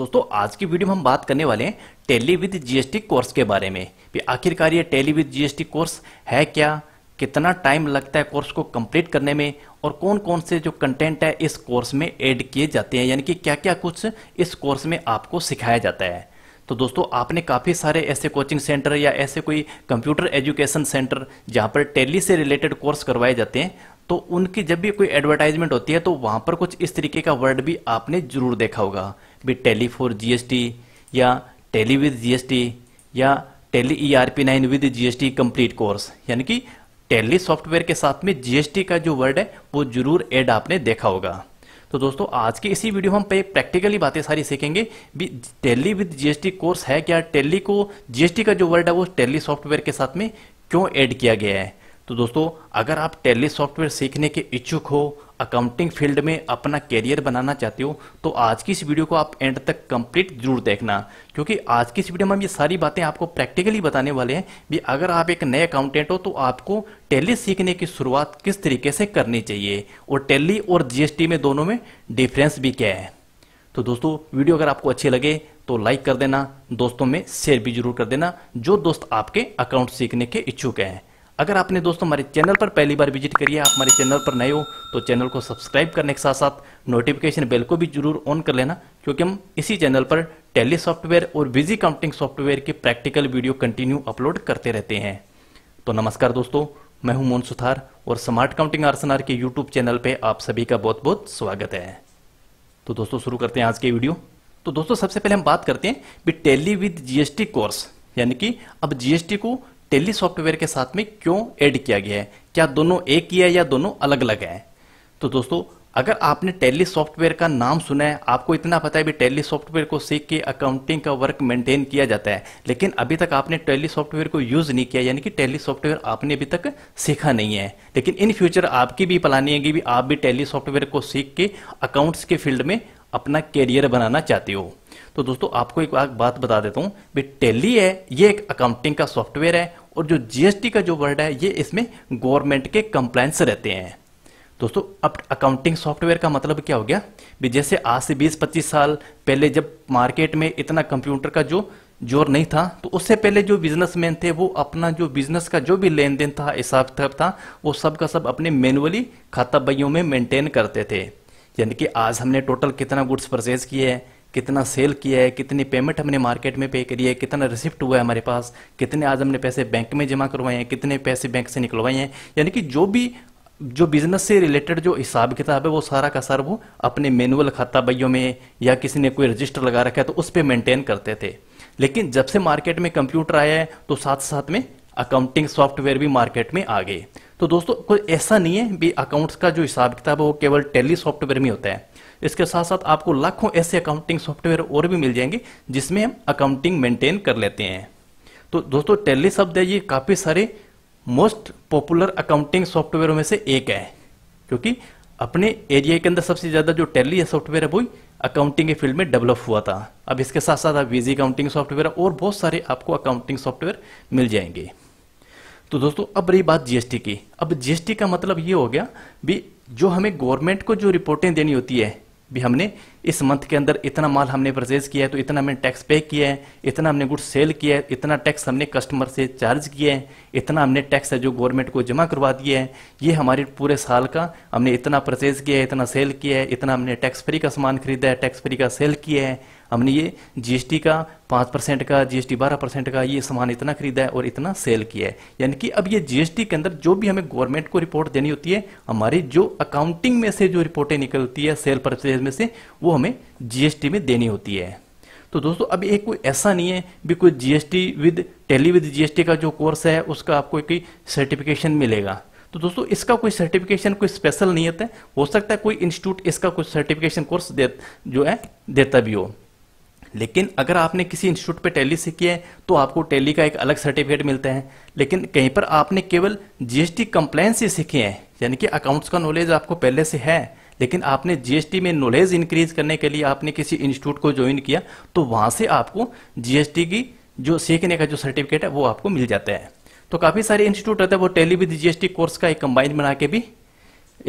दोस्तों आज की वीडियो में हम बात करने वाले हैं टेली विद जीएसटी कोर्स के बारे में भी आखिरकार ये टेली विद जीएसटी कोर्स है क्या कितना टाइम लगता है कोर्स को कंप्लीट करने में और कौन कौन से जो कंटेंट है इस कोर्स में ऐड किए जाते हैं यानी कि क्या क्या कुछ इस कोर्स में आपको सिखाया जाता है तो दोस्तों आपने काफ़ी सारे ऐसे कोचिंग सेंटर या ऐसे कोई कंप्यूटर एजुकेशन सेंटर जहाँ पर टेली से रिलेटेड कोर्स करवाए जाते हैं तो उनकी जब भी कोई एडवर्टाइजमेंट होती है तो वहाँ पर कुछ इस तरीके का वर्ड भी आपने जरूर देखा होगा भी टेली फोर जीएसटी या टेली विद जीएसटी या Tally E R P nine with GST complete course यानी कि टेली सॉफ्टवेयर के साथ में जीएसटी का जो वर्ड है वो जरूर एड आपने देखा होगा तो दोस्तों आज के इसी वीडियो में हम प्रैक्टिकली बातें सारी सीखेंगे भी टेली विद जीएसटी कोर्स है क्या टेली को जीएसटी का जो वर्ड है वो टेली सॉफ्टवेयर के साथ में क्यों ऐड किया गया है तो दोस्तों अगर आप टेली सॉफ्टवेयर सीखने के इच्छुक हो अकाउंटिंग फील्ड में अपना कैरियर बनाना चाहते हो तो आज की इस वीडियो को आप एंड तक कंप्लीट जरूर देखना क्योंकि आज की इस वीडियो में हम ये सारी बातें आपको प्रैक्टिकली बताने वाले हैं भी अगर आप एक नए अकाउंटेंट हो तो आपको टेली सीखने की शुरुआत किस तरीके से करनी चाहिए और टेली और जीएसटी में दोनों में डिफरेंस भी क्या है तो दोस्तों वीडियो अगर आपको अच्छी लगे तो लाइक कर देना दोस्तों में शेयर भी जरूर कर देना जो दोस्त आपके अकाउंट सीखने के इच्छुक हैं अगर आपने दोस्तों हमारे चैनल पर पहली बार विजिट करी है आप हमारे चैनल पर नए हो तो चैनल को सब्सक्राइब करने के साथ साथ नोटिफिकेशन बेल को भी जरूर ऑन कर लेना क्योंकि हम इसी चैनल पर टेली सॉफ्टवेयर और बिजी काउंटिंग सॉफ्टवेयर के प्रैक्टिकल वीडियो कंटिन्यू अपलोड करते रहते हैं तो नमस्कार दोस्तों मैं हूं मोन सुथार और स्मार्ट काउंटिंग आरसनार के यूट्यूब चैनल पर आप सभी का बहुत बहुत स्वागत है तो दोस्तों शुरू करते हैं आज के वीडियो तो दोस्तों सबसे पहले हम बात करते हैं टेली विद जीएसटी कोर्स यानी कि अब जीएसटी को टेली सॉफ्टवेयर के साथ में क्यों ऐड किया गया है क्या दोनों एक ही है या दोनों अलग अलग है तो दोस्तों अगर आपने टेली सॉफ्टवेयर का नाम सुना है आपको इतना पता है भी टेली सॉफ्टवेयर को सीख के अकाउंटिंग का वर्क मेंटेन किया जाता है लेकिन अभी तक आपने टेली सॉफ्टवेयर को यूज़ नहीं किया यानी कि टेली सॉफ्टवेयर आपने अभी तक सीखा नहीं है लेकिन इन फ्यूचर आपकी भी प्लानिंग है कि भी आप भी टेली सॉफ्टवेयर को सीख के अकाउंट्स के फील्ड में अपना करियर बनाना चाहते हो तो दोस्तों आपको एक बात बता देता हूँ भी टेली है ये एक अकाउंटिंग का सॉफ्टवेयर है और जो जीएसटी का जो वर्ड है ये इसमें गवर्नमेंट के कंप्लाइंस रहते हैं दोस्तों अब अकाउंटिंग सॉफ्टवेयर का मतलब क्या हो गया भी जैसे आज से 20-25 साल पहले जब मार्केट में इतना कंप्यूटर का जो जोर नहीं था तो उससे पहले जो बिजनेसमैन थे वो अपना जो बिजनेस का जो भी लेन देन था हिसाब किताब था वो सब का सब अपने मैनुअली खाता बहियों में मेंटेन करते थे यानी कि आज हमने टोटल कितना गुड्स परचेज किए हैं कितना सेल किया है कितनी पेमेंट हमने मार्केट में पे करी है कितना रिसिप्ट हुआ है हमारे पास कितने आज हमने पैसे बैंक में जमा करवाए हैं कितने पैसे बैंक से निकलवाए हैं यानी कि जो भी जो बिजनेस से रिलेटेड जो हिसाब किताब है वो सारा का सारा वो अपने मैनुअल खाता बइयों में या किसी ने कोई रजिस्टर लगा रखा है तो उस पर मेंटेन करते थे लेकिन जब से मार्केट में कंप्यूटर आया है तो साथ साथ में अकाउंटिंग सॉफ्टवेयर भी मार्केट में आ गए तो दोस्तों कोई ऐसा नहीं है भी अकाउंट्स का जो हिसाब किताब है वो केवल टेली सॉफ्टवेयर में होता है इसके साथ साथ आपको लाखों ऐसे अकाउंटिंग सॉफ्टवेयर और भी मिल जाएंगे जिसमें हम अकाउंटिंग मेंटेन कर लेते हैं तो दोस्तों टेली शब्द है ये काफ़ी सारे मोस्ट पॉपुलर अकाउंटिंग सॉफ्टवेयर में से एक है क्योंकि अपने एरिया के अंदर सबसे ज़्यादा जो टेली सॉफ्टवेयर है वो अकाउंटिंग के फील्ड में डेवलप हुआ था अब इसके साथ साथ आप वीजी अकाउंटिंग सॉफ्टवेयर और बहुत सारे आपको अकाउंटिंग सॉफ्टवेयर मिल जाएंगे तो दोस्तों अब रही बात जीएसटी की अब जीएसटी का मतलब ये हो गया भी जो हमें गवर्नमेंट को जो रिपोर्टें देनी होती है भी हमने इस मंथ के अंदर इतना माल हमने परचेज किया है तो इतना हमने टैक्स पे किया है इतना हमने गुड्स सेल किया है इतना टैक्स हमने कस्टमर से चार्ज किया है इतना हमने टैक्स है जो गवर्नमेंट को जमा करवा दिया है ये हमारे पूरे साल का हमने इतना परचेज किया है इतना सेल किया है इतना हमने टैक्स फ्री का सामान खरीदा है टैक्स फ्री का सेल किया है हमने ये जीएसटी का पाँच परसेंट का जीएसटी बारह परसेंट का ये सामान इतना खरीदा है और इतना सेल किया है यानी कि अब ये जीएसटी के अंदर जो भी हमें गवर्नमेंट को रिपोर्ट देनी होती है हमारी जो अकाउंटिंग में से जो रिपोर्टें निकलती है सेल परचेज में से वो हमें जीएसटी में देनी होती है तो दोस्तों अब एक कोई ऐसा नहीं है भी कोई GST with Tally with GST का जो कोर्स है उसका आपको एक सर्टिफिकेशन मिलेगा तो दोस्तों इसका कोई सर्टिफिकेशन कोई स्पेशल नहीं होता है हो सकता है कोई इंस्टीट्यूट इसका कोई सर्टिफिकेशन कोर्स दे जो है देता भी हो लेकिन अगर आपने किसी इंस्टीट्यूट पे टैली से किया है तो आपको टैली का एक अलग सर्टिफिकेट मिलता है लेकिन कहीं पर आपने केवल जीएसटी कंप्लाइंस से सीखे हैं यानी कि अकाउंट्स का नॉलेज आपको पहले से है लेकिन आपने जीएसटी में नॉलेज इंक्रीज करने के लिए आपने किसी इंस्टीट्यूट को ज्वाइन किया तो वहां से आपको जीएसटी की जो सीखने का जो सर्टिफिकेट है वो आपको मिल जाता है तो काफी सारे इंस्टीट्यूट रहते हैं वो टेली विद जीएसटी कोर्स का एक कंबाइन बना के भी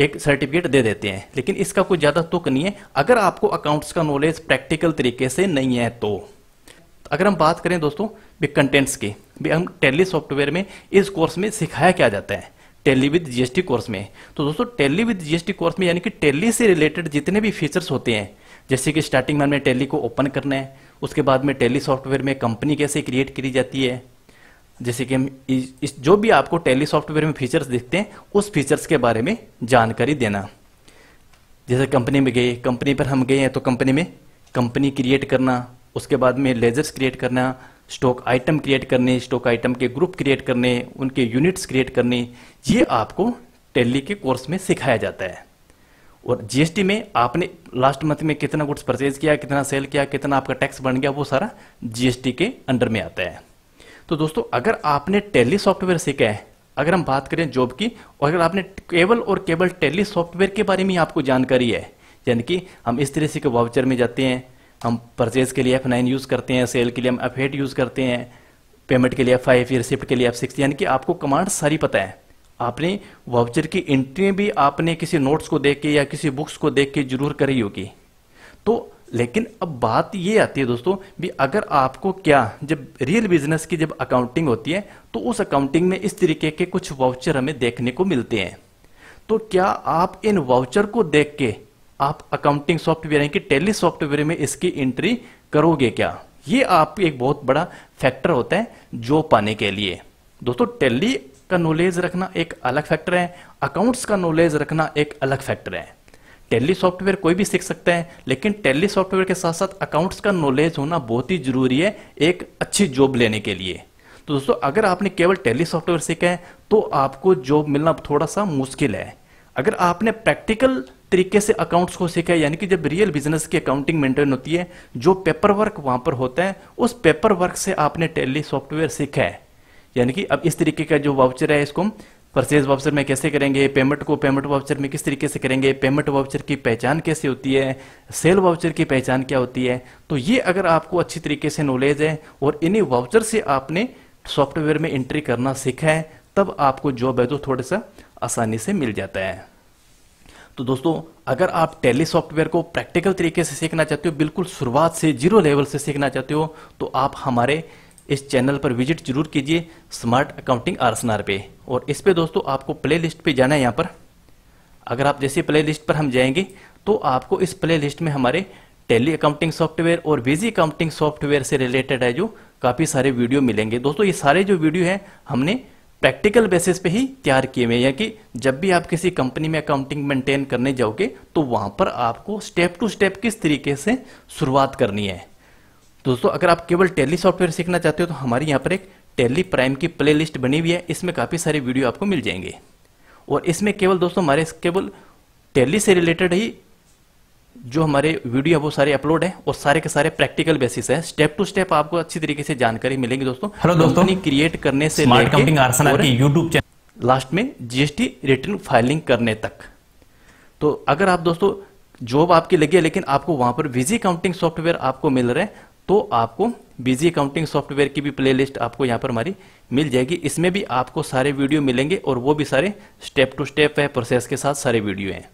एक सर्टिफिकेट दे देते हैं लेकिन इसका कोई ज़्यादा तुक नहीं है अगर आपको अकाउंट्स का नॉलेज प्रैक्टिकल तरीके से नहीं है तो अगर हम बात करें दोस्तों भी कंटेंट्स की भी हम टेली सॉफ्टवेयर में इस कोर्स में सिखाया क्या जाता है टेली विद जीएसटी कोर्स में तो दोस्तों टेली विद जीएसटी कोर्स में यानी कि टेली से रिलेटेड जितने भी फीचर्स होते हैं जैसे कि स्टार्टिंग में हमें टेली को ओपन करना है उसके बाद में टेली सॉफ्टवेयर में कंपनी कैसे क्रिएट करी जाती है जैसे कि हम इस जो भी आपको टेली सॉफ्टवेयर में फीचर्स दिखते हैं उस फीचर्स के बारे में जानकारी देना जैसे कंपनी में गए कंपनी पर हम गए हैं तो कंपनी में कंपनी क्रिएट करना उसके बाद में लेजर्स क्रिएट करना स्टॉक आइटम क्रिएट करने स्टॉक आइटम के ग्रुप क्रिएट करने उनके यूनिट्स क्रिएट करने ये आपको टेली के कोर्स में सिखाया जाता है और जीएसटी में आपने लास्ट मंथ में कितना गुड्स परचेज किया कितना सेल किया कितना आपका टैक्स बन गया वो सारा जीएसटी के अंडर में आता है तो दोस्तों अगर आपने टेली सॉफ्टवेयर सीखा है अगर हम बात करें जॉब की और अगर आपने केवल और केवल टेली सॉफ्टवेयर के बारे में आपको जानकारी है यानी कि हम इस तरह से वाउचर में जाते हैं हम परचेज के लिए एफ नाइन यूज़ करते हैं सेल के लिए हम एफ एट यूज़ करते हैं पेमेंट के लिए एफ फाइव रिसिप्ट के लिए एफ सिक्स यानी कि आपको कमांड सारी पता है आपने वाउचर की एंट्री भी आपने किसी नोट्स को देख के या किसी बुक्स को देख के जरूर करी होगी तो लेकिन अब बात ये आती है दोस्तों भी अगर आपको क्या जब रियल बिजनेस की जब अकाउंटिंग होती है तो उस अकाउंटिंग में इस तरीके के कुछ वाउचर हमें देखने को मिलते हैं तो क्या आप इन वाउचर को देख के आप अकाउंटिंग सॉफ्टवेयर यानी कि टेली सॉफ्टवेयर में इसकी एंट्री करोगे क्या ये आप एक बहुत बड़ा फैक्टर होता है जो पाने के लिए दोस्तों टेली का नॉलेज रखना एक अलग फैक्टर है अकाउंट्स का नॉलेज रखना एक अलग फैक्टर है टेली सॉफ्टवेयर कोई भी सीख सकता है लेकिन टेली सॉफ्टवेयर के साथ साथ अकाउंट्स का नॉलेज होना बहुत ही जरूरी है एक अच्छी जॉब लेने के लिए तो दोस्तों अगर आपने केवल टेली सॉफ्टवेयर सीखा है तो आपको जॉब मिलना थोड़ा सा मुश्किल है अगर आपने प्रैक्टिकल तरीके से अकाउंट्स को सीखा है यानी कि जब रियल बिजनेस की अकाउंटिंग मेंटेन होती है जो पेपर वर्क वहां पर होता है उस पेपर वर्क से आपने टेली सॉफ्टवेयर सीखा है यानी कि अब इस तरीके का जो वाउचर है इसको हम परचेज वाउचर में कैसे करेंगे पेमेंट को पेमेंट वाउचर में किस तरीके से करेंगे पेमेंट वाउचर की पहचान कैसे होती है सेल वाउचर की पहचान क्या होती है तो ये अगर आपको अच्छी तरीके से नॉलेज है और इन्हीं वाउचर से आपने सॉफ्टवेयर में एंट्री करना सीखा है तब आपको जॉब है तो थोड़ा सा आसानी से मिल जाता है तो दोस्तों अगर आप टेली सॉफ्टवेयर को प्रैक्टिकल तरीके से सीखना चाहते हो बिल्कुल शुरुआत से जीरो लेवल से सीखना चाहते हो तो आप हमारे इस चैनल पर विजिट जरूर कीजिए स्मार्ट अकाउंटिंग आरसनार पे और इस पे दोस्तों आपको प्ले लिस्ट पे जाना है यहाँ पर अगर आप जैसे प्ले लिस्ट पर हम जाएंगे तो आपको इस प्ले लिस्ट में हमारे टेली अकाउंटिंग सॉफ्टवेयर और बिजी अकाउंटिंग सॉफ्टवेयर से रिलेटेड है जो काफ़ी सारे वीडियो मिलेंगे दोस्तों ये सारे जो वीडियो हैं हमने प्रैक्टिकल बेसिस पे ही तैयार किए हुए हैं कि जब भी आप किसी कंपनी में अकाउंटिंग मेंटेन करने जाओगे तो वहाँ पर आपको स्टेप टू स्टेप किस तरीके से शुरुआत करनी है दोस्तों अगर आप केवल टेली सॉफ्टवेयर सीखना चाहते हो तो हमारी यहाँ पर एक टेली प्राइम की प्लेलिस्ट बनी हुई है इसमें काफ़ी सारे वीडियो आपको मिल जाएंगे और इसमें केवल दोस्तों हमारे केवल टेली से रिलेटेड ही जो हमारे वीडियो है वो सारे अपलोड है और सारे के सारे प्रैक्टिकल बेसिस है स्टेप टू स्टेप आपको अच्छी तरीके से जानकारी मिलेगी दोस्तों हेलो दोस्तों क्रिएट करने से यूट्यूब चैनल लास्ट में जीएसटी रिटर्न फाइलिंग करने तक तो अगर आप दोस्तों जॉब आपकी लगी है लेकिन आपको वहां पर विजी काउंटिंग सॉफ्टवेयर आपको मिल रहे हैं तो आपको बिजी अकाउंटिंग सॉफ्टवेयर की भी प्लेलिस्ट आपको यहाँ पर हमारी मिल जाएगी इसमें भी आपको सारे वीडियो मिलेंगे और वो भी सारे स्टेप टू स्टेप है प्रोसेस के साथ सारे वीडियो हैं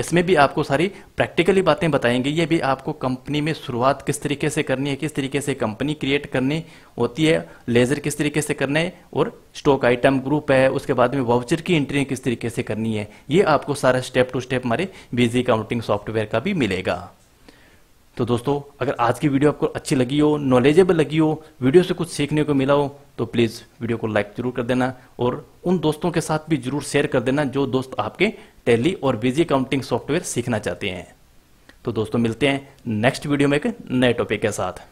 इसमें भी आपको सारी प्रैक्टिकली बातें बताएंगे ये भी आपको कंपनी में शुरुआत किस तरीके से करनी है किस तरीके से कंपनी क्रिएट करनी होती है लेज़र किस तरीके से करना है और स्टॉक आइटम ग्रुप है उसके बाद में वाउचर की एंट्री किस तरीके से करनी है ये आपको सारा स्टेप टू स्टेप हमारे बिजी अकाउंटिंग सॉफ्टवेयर का भी मिलेगा तो दोस्तों अगर आज की वीडियो आपको अच्छी लगी हो नॉलेजेबल लगी हो वीडियो से कुछ सीखने को मिला हो तो प्लीज़ वीडियो को लाइक जरूर कर देना और उन दोस्तों के साथ भी जरूर शेयर कर देना जो दोस्त आपके टैली और बिजी अकाउंटिंग सॉफ्टवेयर सीखना चाहते हैं तो दोस्तों मिलते हैं नेक्स्ट वीडियो में एक नए टॉपिक के साथ